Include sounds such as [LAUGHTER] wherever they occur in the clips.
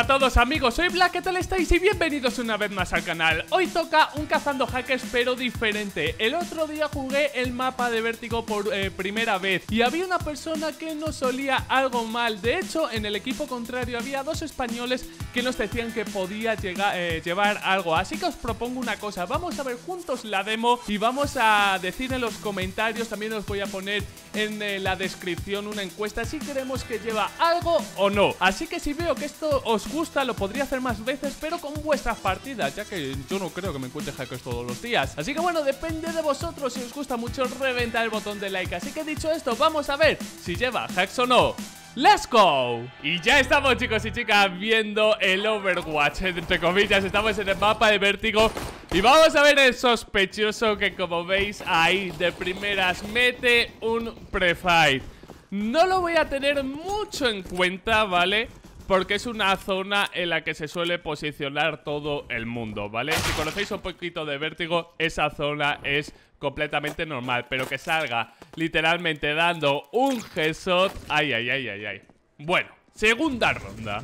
a todos amigos, soy Black, ¿qué tal estáis? Y bienvenidos una vez más al canal Hoy toca un cazando hackers pero diferente El otro día jugué el mapa de Vértigo por eh, primera vez Y había una persona que nos solía algo mal De hecho, en el equipo contrario había dos españoles que nos decían que podía llegar, eh, llevar algo Así que os propongo una cosa, vamos a ver juntos la demo Y vamos a decir en los comentarios, también os voy a poner en eh, la descripción una encuesta Si queremos que lleva algo o no Así que si veo que esto os gusta, lo podría hacer más veces, pero con vuestras partidas, ya que yo no creo que me encuentre hackers todos los días. Así que bueno, depende de vosotros si os gusta mucho reventar el botón de like. Así que dicho esto, vamos a ver si lleva hacks o no. ¡Let's go! Y ya estamos chicos y chicas viendo el Overwatch, entre comillas, estamos en el mapa de vértigo y vamos a ver el sospechoso que como veis ahí de primeras mete un prefight No lo voy a tener mucho en cuenta, ¿vale? porque es una zona en la que se suele posicionar todo el mundo, ¿vale? Si conocéis un poquito de vértigo, esa zona es completamente normal, pero que salga literalmente dando un headshot, ay, ay, ay, ay, ay. Bueno, segunda ronda.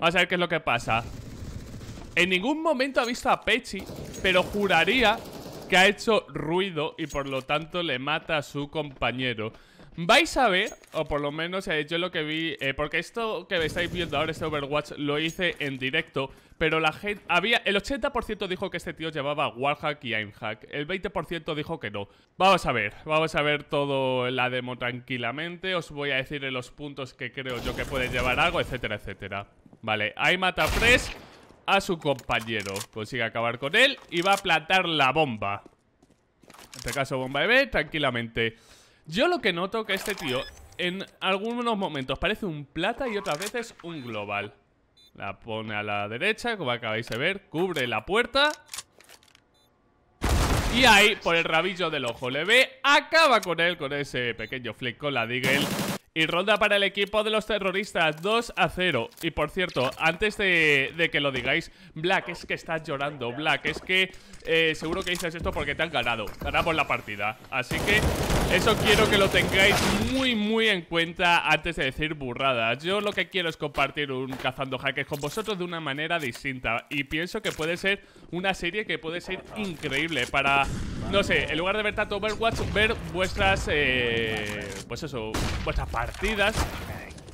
Vamos a ver qué es lo que pasa. En ningún momento ha visto a Pechi, pero juraría que ha hecho ruido y por lo tanto le mata a su compañero. Vais a ver, o por lo menos yo lo que vi, eh, porque esto que estáis viendo ahora, este Overwatch, lo hice en directo, pero la gente, había, el 80% dijo que este tío llevaba Warhack y Aimhack, el 20% dijo que no. Vamos a ver, vamos a ver todo la demo tranquilamente, os voy a decir en los puntos que creo yo que puede llevar algo, etcétera, etcétera. Vale, ahí mata Fresh a su compañero, consigue acabar con él y va a plantar la bomba. En este caso bomba B, tranquilamente. Yo lo que noto que este tío en algunos momentos parece un plata y otras veces un global. La pone a la derecha, como acabáis de ver, cubre la puerta. Y ahí, por el rabillo del ojo, le ve, acaba con él con ese pequeño flick con la Deagle y ronda para el equipo de los terroristas, 2 a 0. Y por cierto, antes de, que lo digáis, Black, es que estás llorando, Black, es que eh, seguro que dices esto porque te han ganado. Ganamos la partida. Así que eso quiero que lo tengáis muy, muy en cuenta antes de decir burradas. Yo lo que quiero es compartir un Cazando Hackers con vosotros de una manera distinta. Y pienso que puede ser una serie que puede ser increíble para, no sé, en lugar de ver tanto Overwatch, ver vuestras, eh, pues eso, vuestras partidas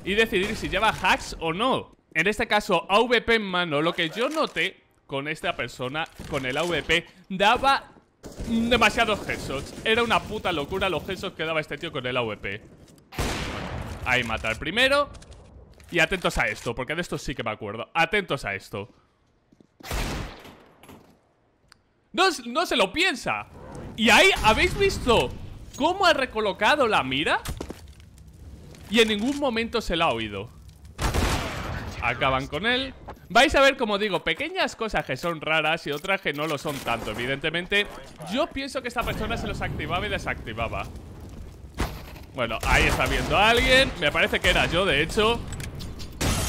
y decidir si lleva hacks o no. En este caso, AVP en mano, lo que yo noté con esta persona, con el AVP, daba demasiados headshots. Era una puta locura los headshots que daba este tío con el AVP. Ahí matar primero. Y atentos a esto, porque de esto sí que me acuerdo. Atentos a esto. No, no se lo piensa. Y ahí, ¿habéis visto cómo ha recolocado la mira? Y en ningún momento se la ha oído Acaban con él Vais a ver, como digo, pequeñas cosas que son raras y otras que no lo son tanto Evidentemente, yo pienso que esta persona se los activaba y desactivaba Bueno, ahí está viendo a alguien Me parece que era yo, de hecho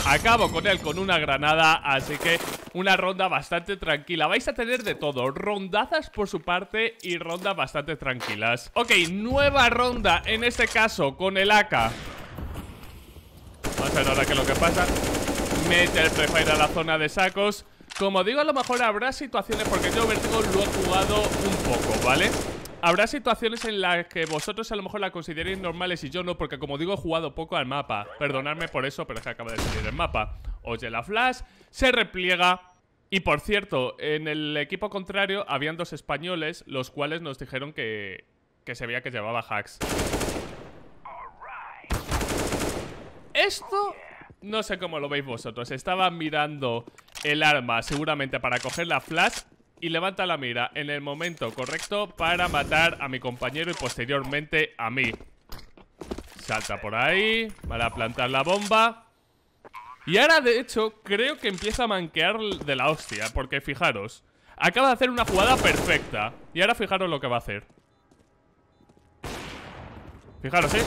Acabo con él con una granada, así que una ronda bastante tranquila. Vais a tener de todo, rondazas por su parte y rondas bastante tranquilas. Ok, nueva ronda, en este caso con el AK pero ahora que lo que pasa Mete el prefire a la zona de sacos Como digo, a lo mejor habrá situaciones Porque yo Vertigo lo he jugado un poco, ¿vale? Habrá situaciones en las que vosotros a lo mejor la consideréis normales y yo no, porque como digo he jugado poco al mapa. Perdonadme por eso, pero es que acaba de salir el mapa. Oye la flash, se repliega, y por cierto, en el equipo contrario habían dos españoles, los cuales nos dijeron que, que se veía que llevaba hacks esto no sé cómo lo veis vosotros. Estaba mirando el arma seguramente para coger la flash y levanta la mira en el momento correcto para matar a mi compañero y posteriormente a mí. Salta por ahí para plantar la bomba. Y ahora, de hecho, creo que empieza a manquear de la hostia, porque fijaros, acaba de hacer una jugada perfecta. Y ahora fijaros lo que va a hacer. Fijaros, ¿eh?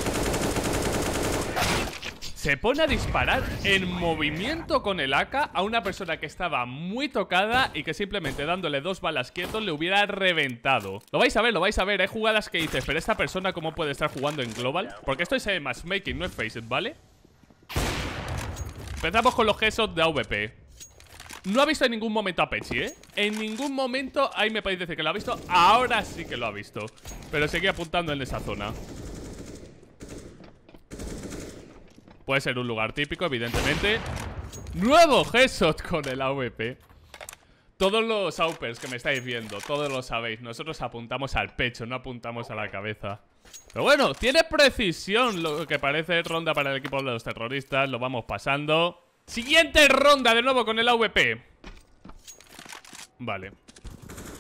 se pone a disparar en movimiento con el AK a una persona que estaba muy tocada y que simplemente dándole dos balas quietos le hubiera reventado. Lo vais a ver, lo vais a ver, hay jugadas que dices, pero esta persona cómo puede estar jugando en global, porque esto es eh, Making no es facet, ¿vale? Empezamos con los gestos de AVP. No ha visto en ningún momento a Pechi, ¿eh? En ningún momento ahí me podéis decir que lo ha visto. Ahora sí que lo ha visto. Pero seguía apuntando en esa zona. Puede ser un lugar típico, evidentemente ¡Nuevo headshot con el AWP! Todos los aupers que me estáis viendo, todos lo sabéis Nosotros apuntamos al pecho, no apuntamos a la cabeza Pero bueno, tiene precisión lo que parece Ronda para el equipo de los terroristas, lo vamos pasando Siguiente ronda de nuevo con el AWP Vale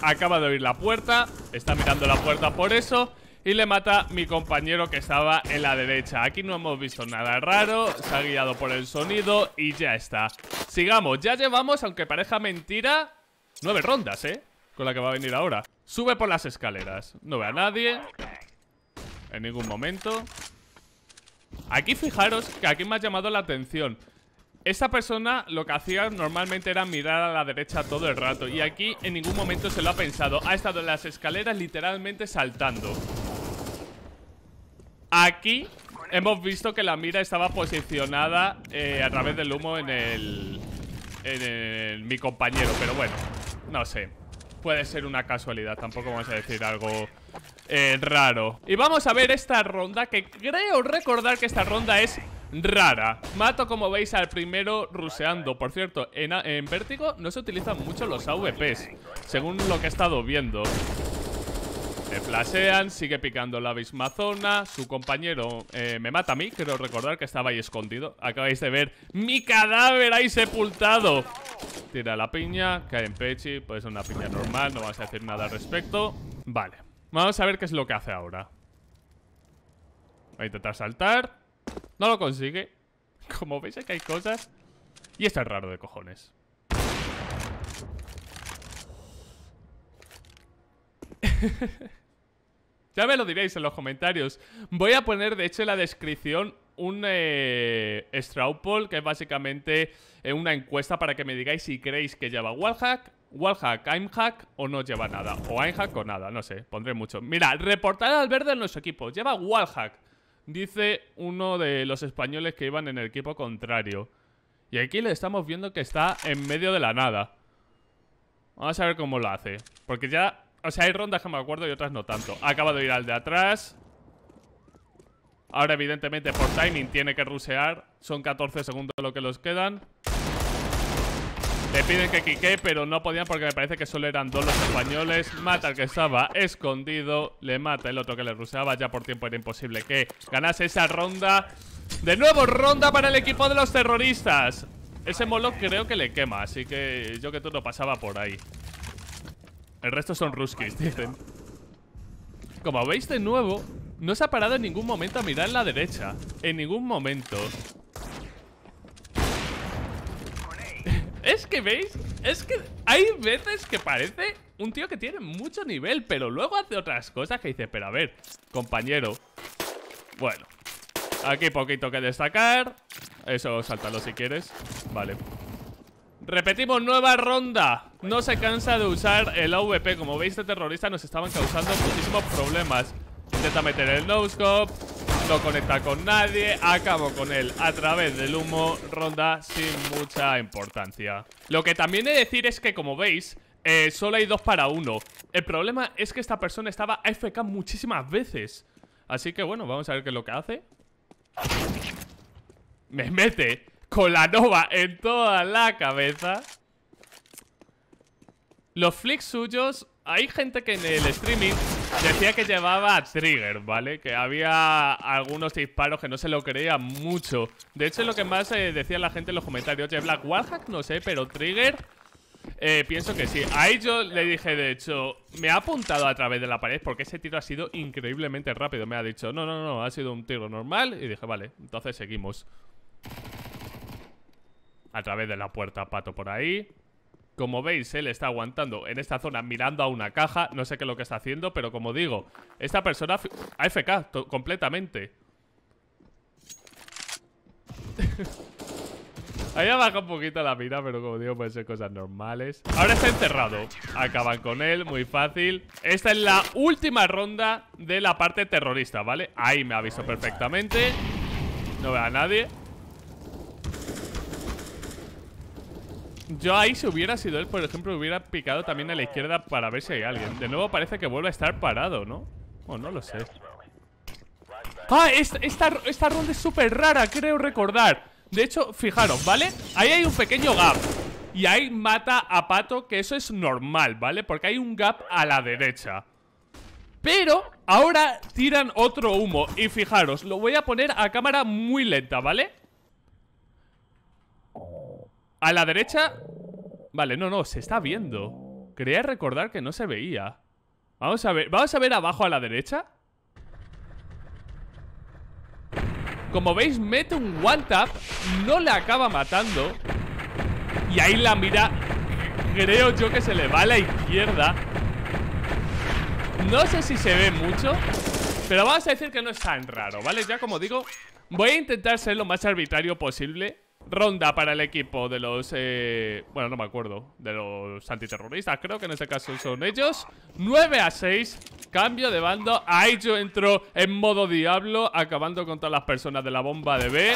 Acaba de oír la puerta Está mirando la puerta por eso y le mata mi compañero que estaba en la derecha. Aquí no hemos visto nada raro, se ha guiado por el sonido y ya está. Sigamos, ya llevamos, aunque parezca mentira, nueve rondas, ¿eh? Con la que va a venir ahora. Sube por las escaleras, no ve a nadie en ningún momento. Aquí fijaros que aquí me ha llamado la atención. Esta persona lo que hacía normalmente era mirar a la derecha todo el rato y aquí en ningún momento se lo ha pensado. Ha estado en las escaleras literalmente saltando. Aquí hemos visto que la mira estaba posicionada eh, a través del humo en el, en Mi compañero, pero bueno, no sé puede ser una casualidad Tampoco vamos a decir algo eh, raro Y vamos a ver esta ronda Que creo recordar que esta ronda es rara Mato como veis al primero ruseando Por cierto, en, en Vértigo no se utilizan mucho los AVPs Según lo que he estado viendo me sigue picando la misma zona Su compañero eh, me mata a mí Quiero recordar que estaba ahí escondido Acabáis de ver mi cadáver ahí sepultado Tira la piña Cae en pechi, pues ser una piña normal No vas a decir nada al respecto Vale, vamos a ver qué es lo que hace ahora Va a intentar saltar No lo consigue [LAUGHS] Como veis aquí hay cosas Y está raro de cojones [LAUGHS] Ya me lo diréis en los comentarios. Voy a poner, de hecho, en la descripción un eh, poll, que es básicamente eh, una encuesta para que me digáis si creéis que lleva wallhack, wallhack, aimhack o no lleva nada. O aimhack o nada, no sé, pondré mucho. Mira, reportar al verde en nuestro equipo. Lleva wallhack, dice uno de los españoles que iban en el equipo contrario. Y aquí le estamos viendo que está en medio de la nada. Vamos a ver cómo lo hace. Porque ya o sea, hay rondas que me acuerdo y otras no tanto. Acaba de ir al de atrás. Ahora, evidentemente, por timing tiene que rusear. Son 14 segundos lo que los quedan. Le piden que quique, pero no podían porque me parece que solo eran dos los españoles. Mata al que estaba escondido, le mata el otro que le ruseaba. Ya por tiempo era imposible que ganase esa ronda. De nuevo, ronda para el equipo de los terroristas. Ese molo creo que le quema, así que yo que todo pasaba por ahí. El resto son ruskis, dicen. Como veis de nuevo, no se ha parado en ningún momento a mirar en la derecha. En ningún momento. [LAUGHS] es que, ¿veis? Es que hay veces que parece un tío que tiene mucho nivel, pero luego hace otras cosas que dice, pero a ver, compañero. Bueno, aquí poquito que destacar. Eso, sáltalo si quieres. Vale. Repetimos, nueva ronda No se cansa de usar el AVP Como veis, este terrorista nos estaban causando muchísimos problemas Intenta meter el no-scope No conecta con nadie Acabo con él a través del humo Ronda sin mucha importancia Lo que también he de decir es que, como veis eh, Solo hay dos para uno El problema es que esta persona estaba AFK muchísimas veces Así que bueno, vamos a ver qué es lo que hace Me mete con la Nova en toda la cabeza. Los flicks suyos, hay gente que en el streaming decía que llevaba trigger, ¿vale? Que había algunos disparos que no se lo creía mucho. De hecho, lo que más eh, decía la gente en los comentarios. Oye, Black Wallhack, no sé, pero trigger... Eh, pienso que sí. Ahí yo le dije, de hecho, me ha apuntado a través de la pared porque ese tiro ha sido increíblemente rápido. Me ha dicho, no, no, no, ha sido un tiro normal. Y dije, vale, entonces seguimos a través de la puerta Pato por ahí. Como veis, él está aguantando en esta zona mirando a una caja. No sé qué es lo que está haciendo, pero como digo, esta persona AFK completamente. [LAUGHS] ha bajado un poquito la mira, pero como digo, pueden ser cosas normales. Ahora está encerrado. Acaban con él, muy fácil. Esta es la última ronda de la parte terrorista, ¿vale? Ahí me ha visto perfectamente. No veo a nadie. Yo ahí si hubiera sido él, por ejemplo, hubiera picado también a la izquierda para ver si hay alguien. De nuevo parece que vuelve a estar parado, ¿no? O no lo sé. ¡Ah! Esta, esta, esta ronda es súper rara, creo recordar. De hecho, fijaros, ¿vale? Ahí hay un pequeño gap. Y ahí mata a Pato, que eso es normal, ¿vale? Porque hay un gap a la derecha. Pero ahora tiran otro humo. Y fijaros, lo voy a poner a cámara muy lenta, ¿vale? A la derecha... Vale, no, no, se está viendo. Quería recordar que no se veía. Vamos a ver, vamos a ver abajo a la derecha. Como veis, mete un one tap, no le acaba matando. Y ahí la mira, creo yo que se le va a la izquierda. No sé si se ve mucho, pero vamos a decir que no es tan raro, ¿vale? Ya como digo, voy a intentar ser lo más arbitrario posible Ronda para el equipo de los... Eh, bueno, no me acuerdo De los antiterroristas Creo que en este caso son ellos 9 a 6 Cambio de bando Ahí yo entro en modo diablo Acabando con todas las personas de la bomba de B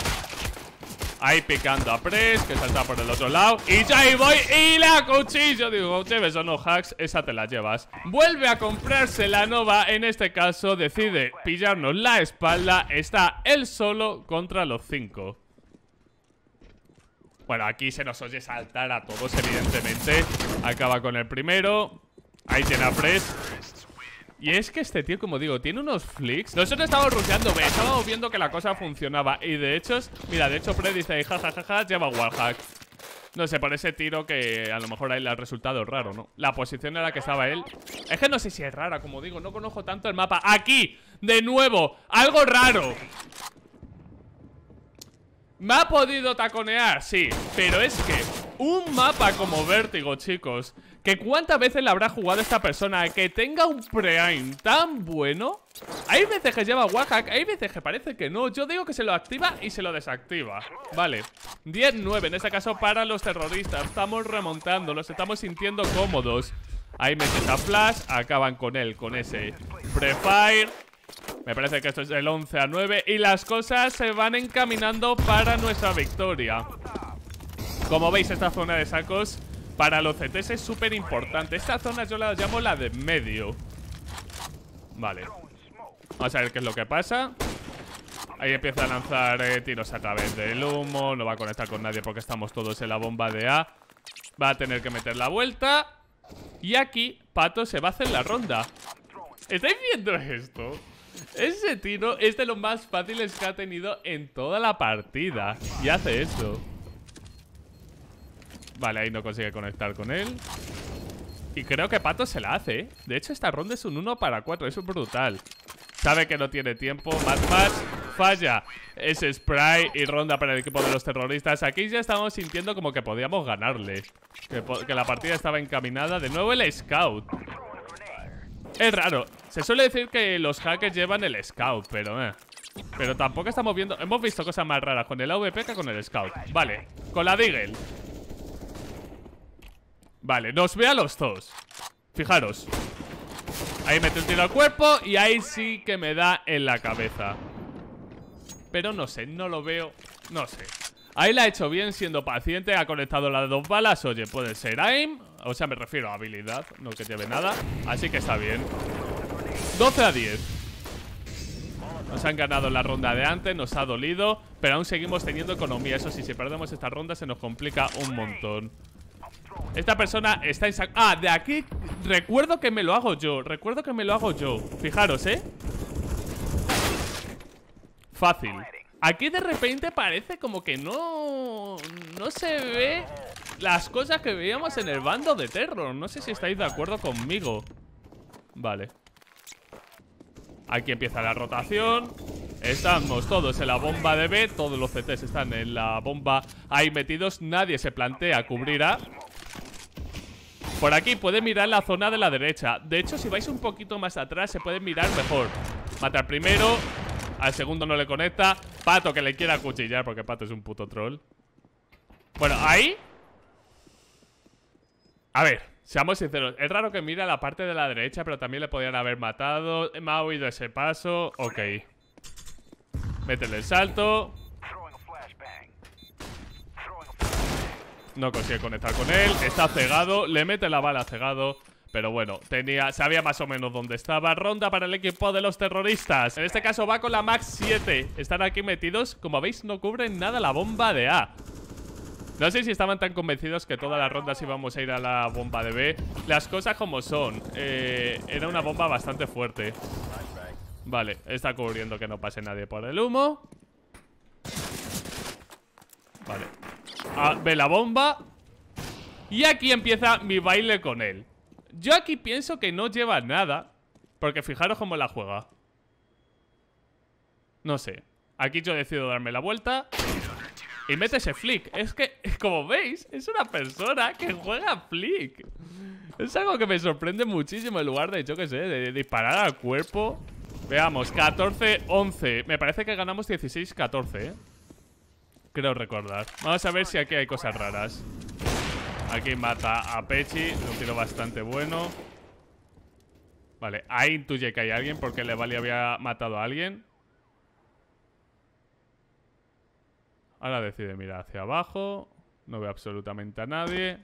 Ahí picando a Press Que salta por el otro lado Y ya ahí voy Y la cuchillo Digo, lleves o no hacks Esa te la llevas Vuelve a comprarse la Nova En este caso decide pillarnos la espalda Está él solo contra los 5 bueno, aquí se nos oye saltar a todos, evidentemente. Acaba con el primero. Ahí tiene a Fresh. Y es que este tío, como digo, tiene unos flicks Nosotros estábamos rusheando estábamos viendo que la cosa funcionaba Y de hecho, mira, de hecho Fred dice jajajaja, ja, ja, lleva wallhack No sé, por ese tiro que a lo mejor ahí él el resultado raro, ¿no? La posición en la que estaba él Es que no sé si es rara, como digo, no conozco tanto el mapa ¡Aquí! ¡De nuevo! ¡Algo raro! Me ha podido taconear, sí Pero es que un mapa como Vértigo, chicos Que cuántas veces le habrá jugado esta persona Que tenga un pre-aim tan bueno Hay veces que lleva Wahak, Hay veces que parece que no Yo digo que se lo activa y se lo desactiva Vale, 10-9 en este caso para los terroristas Estamos remontando, los estamos sintiendo cómodos Ahí me quita Flash, acaban con él, con ese Prefire me parece que esto es el 11 a 9 y las cosas se van encaminando para nuestra victoria. Como veis, esta zona de sacos para los CTs es súper importante. Esta zona yo la llamo la de medio. Vale. Vamos a ver qué es lo que pasa. Ahí empieza a lanzar eh, tiros a través del humo. No va a conectar con nadie porque estamos todos en la bomba de A. Va a tener que meter la vuelta. Y aquí, Pato se va a hacer la ronda. ¿Estáis viendo esto? Ese tiro es de los más fáciles que ha tenido en toda la partida. Y hace eso. Vale, ahí no consigue conectar con él. Y creo que Pato se la hace, ¿eh? De hecho, esta ronda es un 1 para 4. es brutal. Sabe que no tiene tiempo. Más, más. Falla. Es spray y ronda para el equipo de los terroristas. Aquí ya estamos sintiendo como que podíamos ganarle. que la partida estaba encaminada. De nuevo el scout. Es raro. Se suele decir que los hackers llevan el scout, pero eh. Pero tampoco estamos viendo... Hemos visto cosas más raras con el AVP que con el scout. Vale, con la Deagle. Vale, nos ve a los dos. Fijaros. Ahí mete un tiro al cuerpo y ahí sí que me da en la cabeza. Pero no sé, no lo veo. No sé. Ahí la ha hecho bien siendo paciente. Ha conectado las dos balas. Oye, puede ser AIM o sea, me refiero a habilidad, no que lleve nada. Así que está bien. 12 a 10. Nos han ganado la ronda de antes, nos ha dolido, pero aún seguimos teniendo economía. Eso sí, si perdemos esta ronda se nos complica un montón. Esta persona está en Ah, de aquí recuerdo que me lo hago yo. Recuerdo que me lo hago yo. Fijaros, ¿eh? Fácil. Aquí de repente parece como que no... No se ve las cosas que veíamos en el bando de Terror. No sé si estáis de acuerdo conmigo. Vale. Aquí empieza la rotación. Estamos todos en la bomba de B. Todos los CTs están en la bomba ahí metidos. Nadie se plantea cubrir A. Por aquí puede mirar la zona de la derecha. De hecho, si vais un poquito más atrás, se puede mirar mejor. Matar primero. Al segundo no le conecta. Pato que le quiera cuchillar porque Pato es un puto troll. Bueno, ahí a ver, seamos sinceros. Es raro que mire a la parte de la derecha, pero también le podían haber matado. Me ha oído ese paso. Ok. Métele el salto. No consigue conectar con él. Está cegado. Le mete la bala cegado. Pero bueno, tenía, sabía más o menos dónde estaba. Ronda para el equipo de los terroristas. En este caso va con la MAX 7. Están aquí metidos. Como veis, no cubren nada la bomba de A. No sé si estaban tan convencidos que todas las rondas íbamos a ir a la bomba de B. Las cosas como son. Eh, era una bomba bastante fuerte. Vale, está cubriendo que no pase nadie por el humo. Vale. ve la bomba. Y aquí empieza mi baile con él. Yo aquí pienso que no lleva nada. Porque fijaros cómo la juega. No sé. Aquí yo decido darme la vuelta. Y mete ese flick. Es que, como veis, es una persona que juega flick. Es algo que me sorprende muchísimo en lugar de, yo qué sé, de disparar al cuerpo. Veamos, 14-11. Me parece que ganamos 16-14, ¿eh? Creo recordar. Vamos a ver si aquí hay cosas raras. Aquí mata a Pechi. Un tiro bastante bueno. Vale, ahí intuye que hay alguien porque Levali había matado a alguien. Ahora decide mirar hacia abajo. No ve absolutamente a nadie.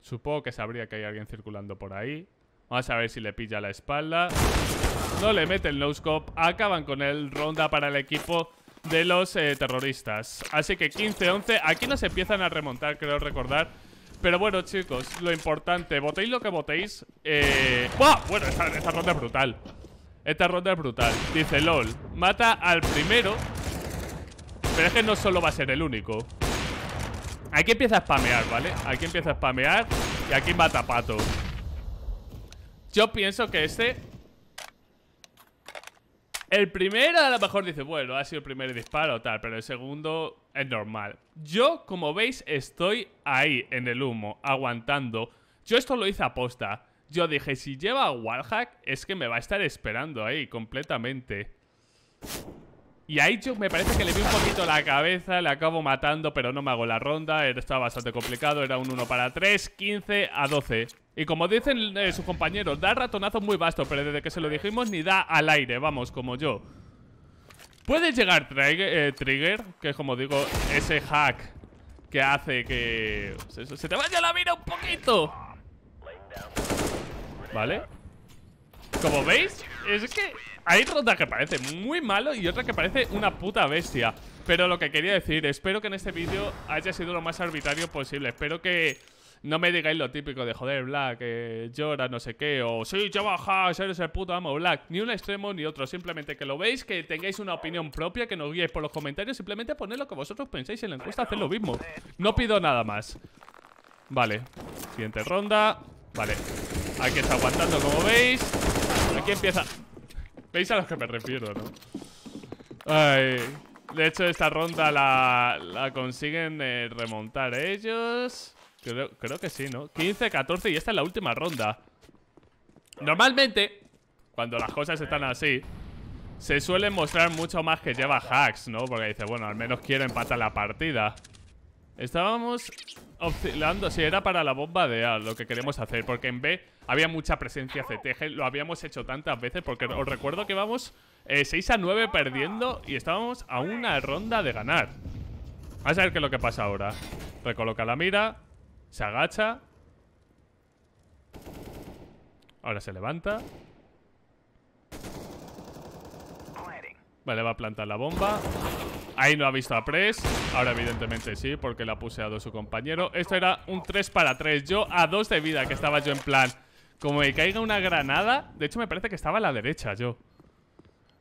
Supongo que sabría que hay alguien circulando por ahí. Vamos a ver si le pilla la espalda. No le mete el scope, Acaban con él. Ronda para el equipo de los eh, terroristas. Así que 15-11. Aquí nos empiezan a remontar, creo recordar. Pero bueno, chicos, lo importante, votéis lo que votéis. Eh, ¡Buah! Bueno, esta ronda es brutal. Esta ronda es brutal. Dice LOL, mata al primero pero es que no solo va a ser el único. Aquí empieza a spamear, ¿vale? Aquí empieza a spamear y aquí mata pato. Yo pienso que este... El primero a lo mejor dice, bueno, ha sido el primer disparo tal, pero el segundo es normal. Yo, como veis, estoy ahí, en el humo, aguantando. Yo esto lo hice a posta Yo dije, si lleva wallhack, es que me va a estar esperando ahí completamente. Y a yo me parece que le vi un poquito la cabeza, le acabo matando, pero no me hago la ronda, eh, estaba bastante complicado, era un 1 para 3, 15 a 12. Y como dicen eh, sus compañeros, da ratonazo muy vasto, pero desde que se lo dijimos ni da al aire, vamos, como yo. Puede llegar trigger, eh, que es como digo, ese hack que hace que se te vaya la mira un poquito. ¿Vale? Como veis, es que hay ronda que parece muy malo y otra que parece una puta bestia Pero lo que quería decir, espero que en este vídeo haya sido lo más arbitrario posible Espero que no me digáis lo típico de joder, Black, eh, llora, no sé qué O sí, ya baja, eres el puto amo, Black Ni un extremo ni otro, simplemente que lo veis, que tengáis una opinión propia Que nos guiéis por los comentarios, simplemente poned lo que vosotros pensáis en la encuesta, haced lo mismo No pido nada más Vale, siguiente ronda Vale, aquí está aguantando como veis Aquí empieza. ¿Veis a los que me refiero, no? De hecho, esta ronda la, consiguen eh, remontar ellos. Creo, que sí, ¿no? 15, 14 y esta es la última ronda. Normalmente, cuando las cosas están así, se suelen mostrar mucho más que lleva hacks, ¿no? Porque dice, bueno, al menos quiero empatar la partida. Estábamos oscilando si era para la bomba de A lo que queremos hacer, porque en B había mucha presencia CTG, lo habíamos hecho tantas veces, porque os recuerdo que vamos 6 eh, a 9 perdiendo y estábamos a una ronda de ganar. Vamos a ver qué es lo que pasa ahora. Recoloca la mira, se agacha. Ahora se levanta. Vale, va a plantar la bomba. Ahí no ha visto a Press. Ahora evidentemente sí, porque la ha puseado su compañero. Esto era un 3 para 3. Yo a 2 de vida, que estaba yo en plan... Como me caiga una granada... De hecho, me parece que estaba a la derecha yo.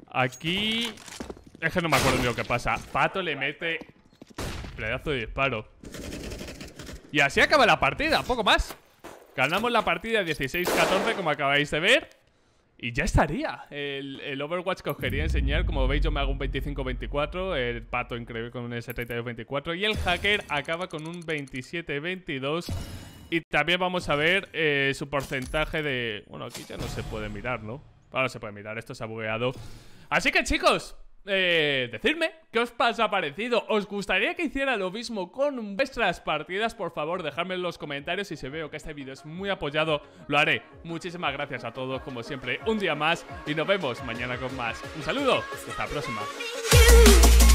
Aquí... Es que no me acuerdo lo que pasa. Pato le mete... Pedazo de disparo. Y así acaba la partida, poco más. Ganamos la partida 16-14, como acabáis de ver. Y ya estaría. El, Overwatch que os quería enseñar, como veis yo me hago un 25-24, el pato increíble con un 72 24 y el hacker acaba con un 27-22. Y también vamos a ver eh, su porcentaje de... Bueno, aquí ya no se puede mirar, ¿no? Ahora se puede mirar, esto se ha bugueado. Así que chicos, eh, decidme qué os ha parecido. ¿Os gustaría que hiciera lo mismo con vuestras partidas? Por favor, dejadme en los comentarios. Y si veo que este vídeo es muy apoyado, lo haré. Muchísimas gracias a todos, como siempre, un día más. Y nos vemos mañana con más. Un saludo hasta la próxima.